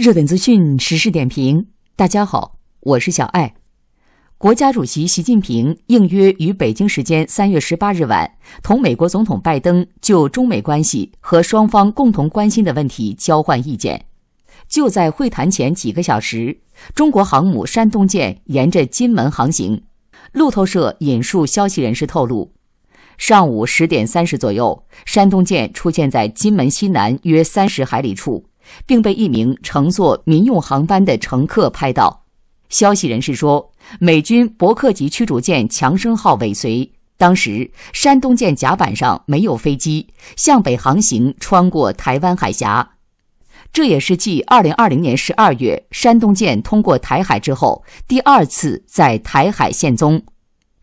热点资讯，时事点评。大家好，我是小艾。国家主席习近平应约于北京时间三月十八日晚同美国总统拜登就中美关系和双方共同关心的问题交换意见。就在会谈前几个小时，中国航母山东舰沿着金门航行。路透社引述消息人士透露，上午十点三十左右，山东舰出现在金门西南约三十海里处。并被一名乘坐民用航班的乘客拍到。消息人士说，美军伯克级驱逐舰“强生号”尾随。当时，山东舰甲板上没有飞机，向北航行，穿过台湾海峡。这也是继2020年12月山东舰通过台海之后，第二次在台海现踪。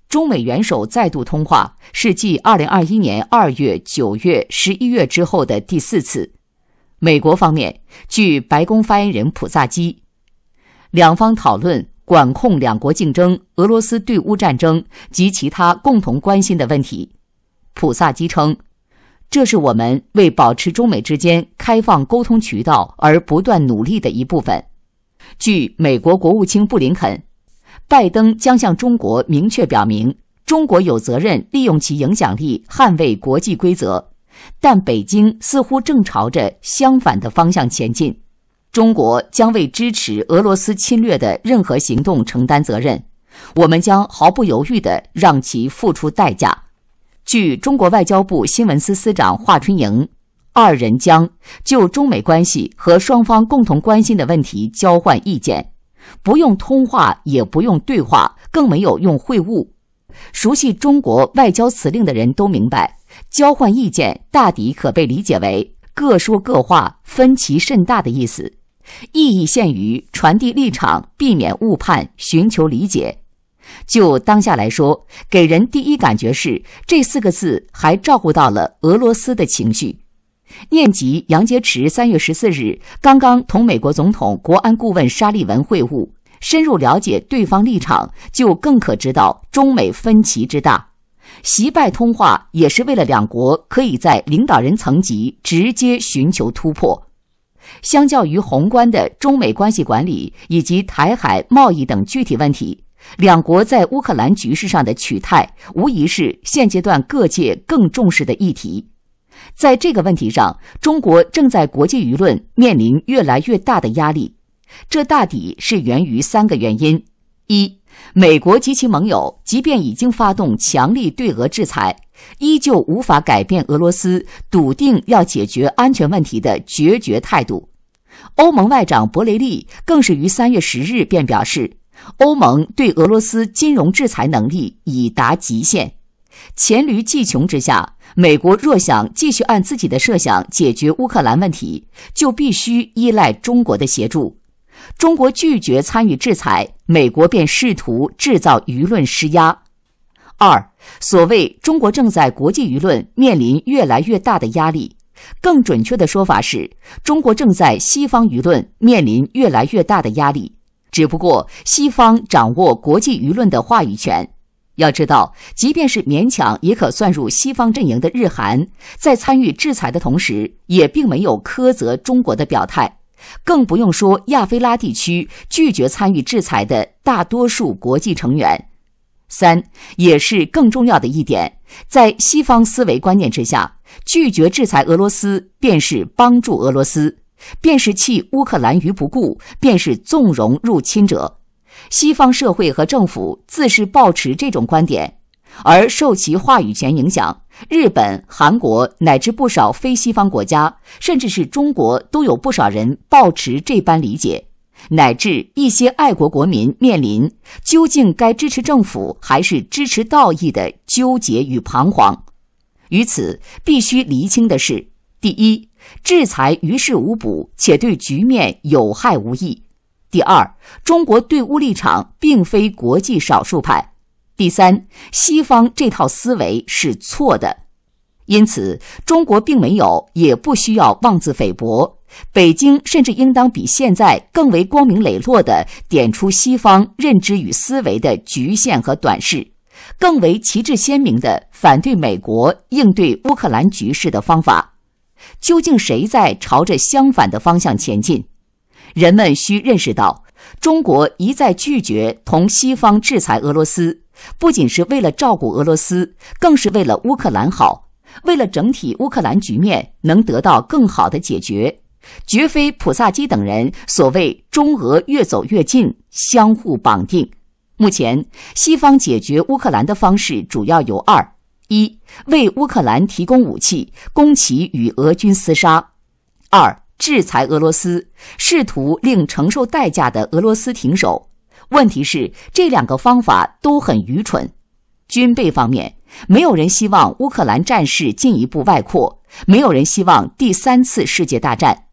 中美元首再度通话，是继2021年2月、9月、11月之后的第四次。美国方面，据白宫发言人普萨基，两方讨论管控两国竞争、俄罗斯对乌战争及其他共同关心的问题。普萨基称，这是我们为保持中美之间开放沟通渠道而不断努力的一部分。据美国国务卿布林肯，拜登将向中国明确表明，中国有责任利用其影响力捍卫国际规则。但北京似乎正朝着相反的方向前进。中国将为支持俄罗斯侵略的任何行动承担责任，我们将毫不犹豫地让其付出代价。据中国外交部新闻司司长华春莹，二人将就中美关系和双方共同关心的问题交换意见，不用通话，也不用对话，更没有用会晤。熟悉中国外交辞令的人都明白。交换意见大抵可被理解为各说各话、分歧甚大的意思，意义限于传递立场、避免误判、寻求理解。就当下来说，给人第一感觉是这四个字还照顾到了俄罗斯的情绪。念及杨洁篪三月十四日刚刚同美国总统国安顾问沙利文会晤，深入了解对方立场，就更可知道中美分歧之大。习拜通话也是为了两国可以在领导人层级直接寻求突破。相较于宏观的中美关系管理以及台海贸易等具体问题，两国在乌克兰局势上的取态，无疑是现阶段各界更重视的议题。在这个问题上，中国正在国际舆论面临越来越大的压力，这大抵是源于三个原因：一。美国及其盟友，即便已经发动强力对俄制裁，依旧无法改变俄罗斯笃定要解决安全问题的决绝态度。欧盟外长博雷利更是于三月十日便表示，欧盟对俄罗斯金融制裁能力已达极限。黔驴技穷之下，美国若想继续按自己的设想解决乌克兰问题，就必须依赖中国的协助。中国拒绝参与制裁，美国便试图制造舆论施压。二，所谓中国正在国际舆论面临越来越大的压力，更准确的说法是，中国正在西方舆论面临越来越大的压力。只不过，西方掌握国际舆论的话语权。要知道，即便是勉强也可算入西方阵营的日韩，在参与制裁的同时，也并没有苛责中国的表态。更不用说亚非拉地区拒绝参与制裁的大多数国际成员。三，也是更重要的一点，在西方思维观念之下，拒绝制裁俄罗斯便是帮助俄罗斯，便是弃乌克兰于不顾，便是纵容入侵者。西方社会和政府自是抱持这种观点，而受其话语权影响。日本、韩国乃至不少非西方国家，甚至是中国，都有不少人抱持这般理解，乃至一些爱国国民面临究竟该支持政府还是支持道义的纠结与彷徨。于此，必须厘清的是：第一，制裁于事无补，且对局面有害无益；第二，中国对乌立场并非国际少数派。第三，西方这套思维是错的，因此中国并没有，也不需要妄自菲薄。北京甚至应当比现在更为光明磊落地点出西方认知与思维的局限和短视，更为旗帜鲜明地反对美国应对乌克兰局势的方法。究竟谁在朝着相反的方向前进？人们需认识到。中国一再拒绝同西方制裁俄罗斯，不仅是为了照顾俄罗斯，更是为了乌克兰好，为了整体乌克兰局面能得到更好的解决，绝非普萨基等人所谓“中俄越走越近，相互绑定”。目前，西方解决乌克兰的方式主要有二：一为乌克兰提供武器，供其与俄军厮杀；二。制裁俄罗斯，试图令承受代价的俄罗斯停手。问题是，这两个方法都很愚蠢。军备方面，没有人希望乌克兰战事进一步外扩，没有人希望第三次世界大战。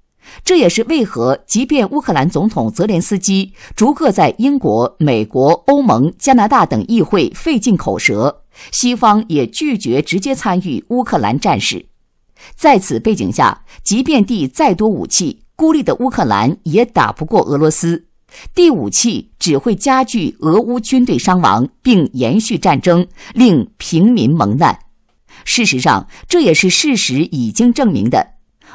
这也是为何，即便乌克兰总统泽连斯基逐个在英国、美国、欧盟、加拿大等议会费尽口舌，西方也拒绝直接参与乌克兰战事。在此背景下，即便递再多武器，孤立的乌克兰也打不过俄罗斯。递武器只会加剧俄乌军队伤亡，并延续战争，令平民蒙难。事实上，这也是事实已经证明的。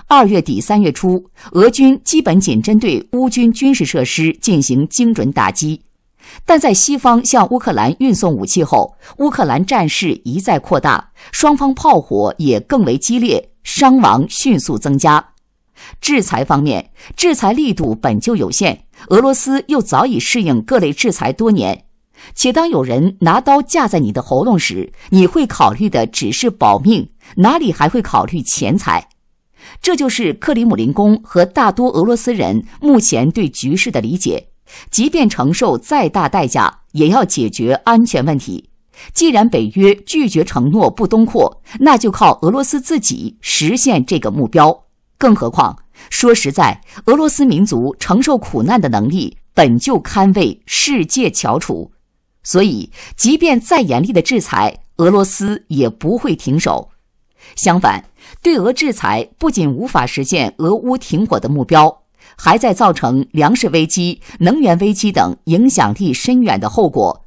二月底三月初，俄军基本仅针对乌军军事设施进行精准打击，但在西方向乌克兰运送武器后，乌克兰战事一再扩大，双方炮火也更为激烈。伤亡迅速增加，制裁方面，制裁力度本就有限，俄罗斯又早已适应各类制裁多年，且当有人拿刀架在你的喉咙时，你会考虑的只是保命，哪里还会考虑钱财？这就是克里姆林宫和大多俄罗斯人目前对局势的理解，即便承受再大代价，也要解决安全问题。既然北约拒绝承诺不东扩，那就靠俄罗斯自己实现这个目标。更何况，说实在，俄罗斯民族承受苦难的能力本就堪为世界翘楚，所以，即便再严厉的制裁，俄罗斯也不会停手。相反，对俄制裁不仅无法实现俄乌停火的目标，还在造成粮食危机、能源危机等影响力深远的后果。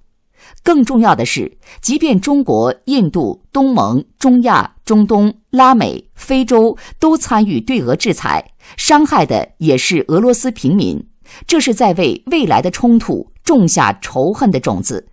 更重要的是，即便中国、印度、东盟、中亚、中东、拉美、非洲都参与对俄制裁，伤害的也是俄罗斯平民。这是在为未来的冲突种下仇恨的种子。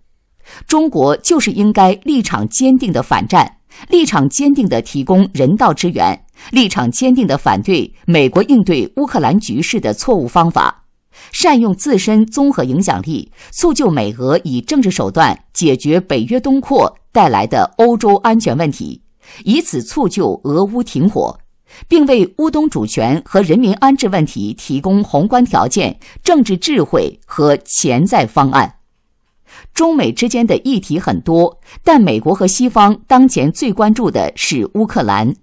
中国就是应该立场坚定的反战，立场坚定的提供人道支援，立场坚定的反对美国应对乌克兰局势的错误方法。善用自身综合影响力，促就美俄以政治手段解决北约东扩带来的欧洲安全问题，以此促就俄乌停火，并为乌东主权和人民安置问题提供宏观条件、政治智慧和潜在方案。中美之间的议题很多，但美国和西方当前最关注的是乌克兰。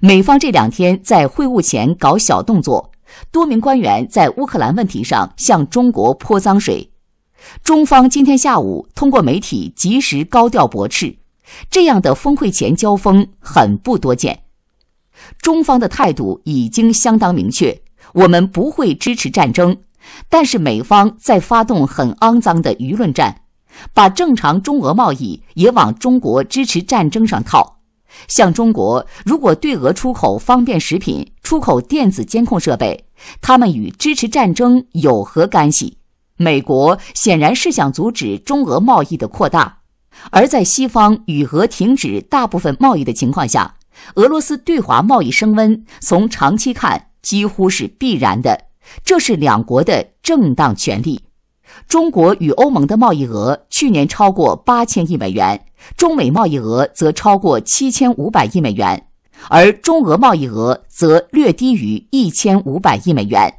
美方这两天在会晤前搞小动作。多名官员在乌克兰问题上向中国泼脏水，中方今天下午通过媒体及时高调驳斥，这样的峰会前交锋很不多见。中方的态度已经相当明确，我们不会支持战争，但是美方在发动很肮脏的舆论战，把正常中俄贸易也往中国支持战争上套。像中国，如果对俄出口方便食品、出口电子监控设备，他们与支持战争有何干系？美国显然是想阻止中俄贸易的扩大，而在西方与俄停止大部分贸易的情况下，俄罗斯对华贸易升温，从长期看几乎是必然的。这是两国的正当权利。中国与欧盟的贸易额去年超过八千亿美元。中美贸易额则超过七千五百亿美元，而中俄贸易额则略低于一千五百亿美元。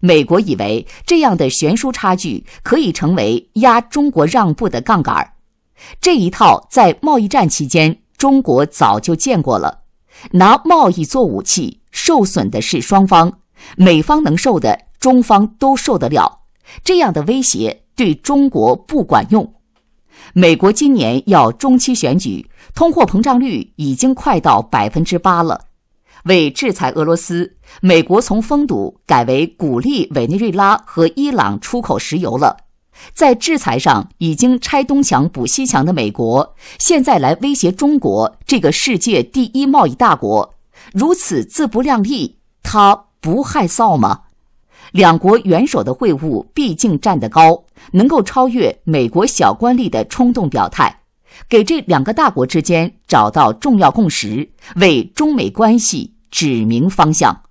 美国以为这样的悬殊差距可以成为压中国让步的杠杆，这一套在贸易战期间中国早就见过了。拿贸易做武器，受损的是双方，美方能受的，中方都受得了。这样的威胁对中国不管用。美国今年要中期选举，通货膨胀率已经快到百分之八了。为制裁俄罗斯，美国从封堵改为鼓励委内瑞拉和伊朗出口石油了。在制裁上已经拆东墙补西墙的美国，现在来威胁中国这个世界第一贸易大国，如此自不量力，他不害臊吗？两国元首的会晤毕竟站得高，能够超越美国小官吏的冲动表态，给这两个大国之间找到重要共识，为中美关系指明方向。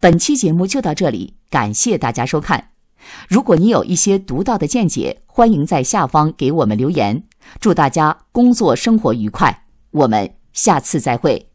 本期节目就到这里，感谢大家收看。如果你有一些独到的见解，欢迎在下方给我们留言。祝大家工作生活愉快，我们下次再会。